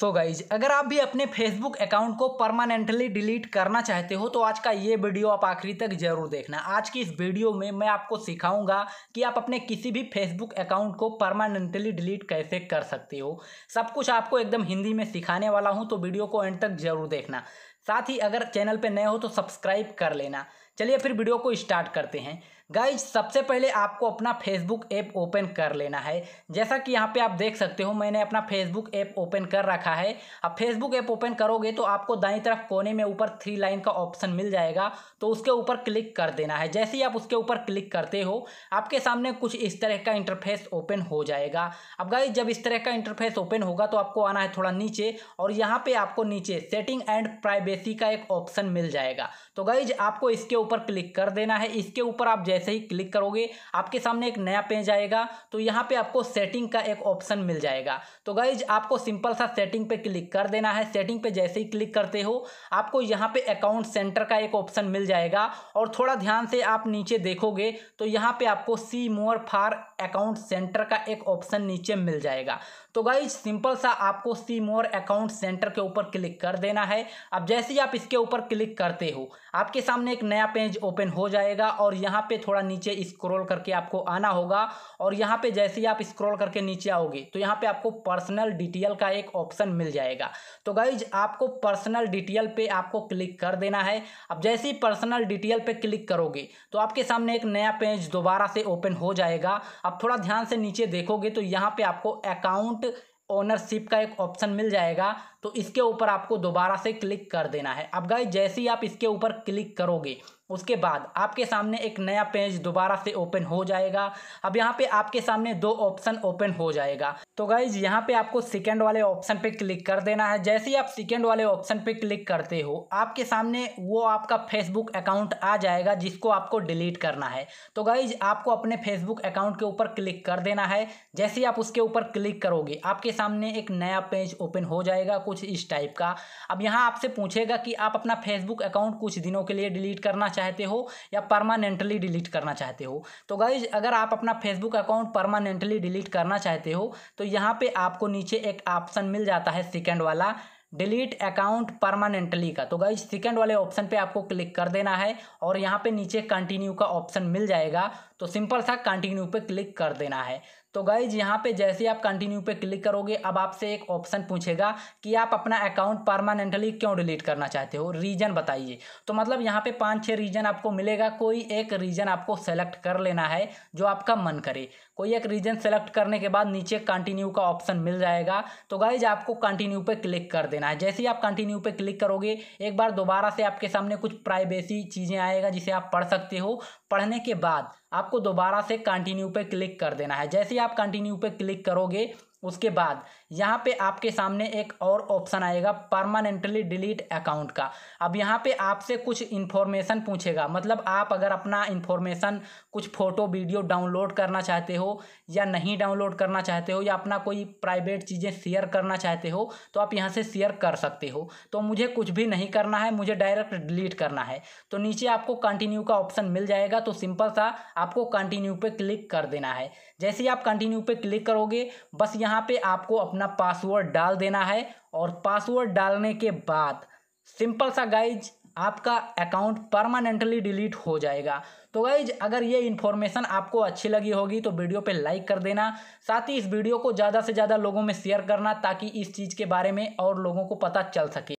सो so guys अगर आप भी अपने फेसबुक अकाउंट को परमानेंटली डिलीट करना चाहते हो तो आज का ये वीडियो आप आखिरी तक जरूर देखना आज की इस वीडियो में मैं आपको सिखाऊंगा कि आप अपने किसी भी फेसबुक अकाउंट को परमानेंटली डिलीट कैसे कर सकते हो सब कुछ आपको एकदम हिंदी में सिखाने वाला हूँ तो वीडियो को एंड तक जरूर देखना साथ ही अगर चैनल पर नए हो तो सब्सक्राइब कर लेना चलिए फिर वीडियो को स्टार्ट करते हैं गाइज सबसे पहले आपको अपना फेसबुक ऐप ओपन कर लेना है जैसा कि यहाँ पे आप देख सकते हो मैंने अपना फेसबुक ऐप ओपन कर रखा है अब फेसबुक ऐप ओपन करोगे तो आपको दाई तरफ कोने में ऊपर थ्री लाइन का ऑप्शन मिल जाएगा तो उसके ऊपर क्लिक कर देना है जैसे ही आप उसके ऊपर क्लिक करते हो आपके सामने कुछ इस तरह का इंटरफेस ओपन हो जाएगा अब गाइज जब इस तरह का इंटरफेस ओपन होगा तो आपको आना है थोड़ा नीचे और यहाँ पे आपको नीचे सेटिंग एंड प्राइवेसी का एक ऑप्शन मिल जाएगा तो गाइज आपको इसके ऊपर क्लिक कर देना है इसके ऊपर आप जैसे जैसे ही क्लिक करोगे आपके सामने एक नया पेज आएगा तो यहाँ पे आपको सेटिंग का एक ऑप्शन मिल जाएगा तो गाइज आपको सिंपल सा सेटिंग पे क्लिक कर देना है सेटिंग पे जैसे ही क्लिक करते हो आपको यहाँ पे अकाउंट सेंटर का एक ऑप्शन मिल जाएगा और थोड़ा ध्यान से आप नीचे देखोगे तो यहाँ पे आपको सी मोर फार अकाउंट सेंटर का एक ऑप्शन नीचे मिल जाएगा तो गाइज सिंपल सा आपको सी मोर अकाउंट सेंटर के ऊपर क्लिक कर देना है अब जैसे ही आप इसके ऊपर क्लिक करते हो आपके सामने एक नया पेज ओपन हो जाएगा और यहाँ पे थोड़ा नीचे स्क्रॉल करके आपको आना होगा और यहाँ पे जैसे ही आप स्क्रॉल करके नीचे आओगे तो यहाँ पे आपको पर्सनल डिटेल का एक ऑप्शन मिल जाएगा तो गाइज आपको पर्सनल डिटेल पे आपको क्लिक कर देना है अब जैसे ही पर्सनल डिटेल पे क्लिक करोगे तो आपके सामने एक नया पेज दोबारा से ओपन हो जाएगा अब थोड़ा ध्यान से नीचे देखोगे तो यहाँ पे आपको अकाउंट ओनरशिप का एक ऑप्शन मिल जाएगा तो इसके ऊपर आपको दोबारा से क्लिक कर देना है अब गाइज जैसे ही आप इसके ऊपर क्लिक करोगे उसके बाद आपके सामने एक नया पेज दोबारा से ओपन हो जाएगा अब यहाँ पे आपके सामने दो ऑप्शन ओपन हो जाएगा तो गाइज यहाँ पे आपको सेकेंड वाले ऑप्शन पे क्लिक कर देना है जैसे ही आप सेकेंड वाले ऑप्शन पे क्लिक करते हो आपके सामने वो आपका फेसबुक अकाउंट आ जाएगा जिसको आपको डिलीट करना है तो गाइज आपको अपने फेसबुक अकाउंट के ऊपर क्लिक कर देना है जैसे ही आप उसके ऊपर क्लिक करोगे आपके सामने एक नया पेज ओपन हो जाएगा कुछ इस टाइप का अब यहाँ आपसे पूछेगा कि आप अपना फेसबुक अकाउंट कुछ दिनों के लिए डिलीट करना चाहते हो या परमानेंटली डिलीट करना चाहते हो तो गाइज अगर आप अपना फेसबुक अकाउंट परमानेंटली डिलीट करना चाहते हो तो यहाँ पे आपको नीचे एक ऑप्शन मिल जाता है सेकेंड वाला डिलीट अकाउंट परमानेंटली का तो गाइज सेकेंड वाले ऑप्शन पे आपको क्लिक कर देना है और यहाँ पे नीचे कंटिन्यू का ऑप्शन मिल जाएगा तो सिंपल सा कंटिन्यू पे क्लिक कर देना है तो गाइज यहाँ पे जैसे आप कंटिन्यू पे क्लिक करोगे अब आपसे एक ऑप्शन पूछेगा कि आप अपना अकाउंट परमानेंटली क्यों डिलीट करना चाहते हो रीजन बताइए तो मतलब यहाँ पे पाँच छः रीजन आपको मिलेगा कोई एक रीजन आपको सेलेक्ट कर लेना है जो आपका मन करे कोई एक रीजन सेलेक्ट करने के बाद नीचे कंटिन्यू का ऑप्शन मिल जाएगा तो गाइज आपको कंटिन्यू पे क्लिक कर देना है जैसे ही आप कंटिन्यू पे क्लिक करोगे एक बार दोबारा से आपके सामने कुछ प्राइवेसी चीज़ें आएगा जिसे आप पढ़ सकते हो पढ़ने के बाद आपको दोबारा से कंटिन्यू पे क्लिक कर देना है जैसे ही आप कंटिन्यू पे क्लिक करोगे उसके बाद यहाँ पे आपके सामने एक और ऑप्शन आएगा परमानेंटली डिलीट अकाउंट का अब यहाँ पे आपसे कुछ इन्फॉर्मेशन पूछेगा मतलब आप अगर अपना इन्फॉर्मेशन कुछ फ़ोटो वीडियो डाउनलोड करना चाहते हो या नहीं डाउनलोड करना चाहते हो या अपना कोई प्राइवेट चीज़ें शेयर करना चाहते हो तो आप यहाँ से शेयर कर सकते हो तो मुझे कुछ भी नहीं करना है मुझे डायरेक्ट डिलीट करना है तो नीचे आपको कंटिन्यू का ऑप्शन मिल जाएगा तो सिंपल सा आपको कंटिन्यू पर क्लिक कर देना है जैसे ही आप कंटिन्यू पर क्लिक करोगे बस यहाँ यहाँ पे आपको अपना पासवर्ड डाल देना है और पासवर्ड डालने के बाद सिंपल सा गाइज आपका अकाउंट परमानेंटली डिलीट हो जाएगा तो गाइज अगर ये इन्फॉर्मेशन आपको अच्छी लगी होगी तो वीडियो पे लाइक कर देना साथ ही इस वीडियो को ज़्यादा से ज़्यादा लोगों में शेयर करना ताकि इस चीज़ के बारे में और लोगों को पता चल सके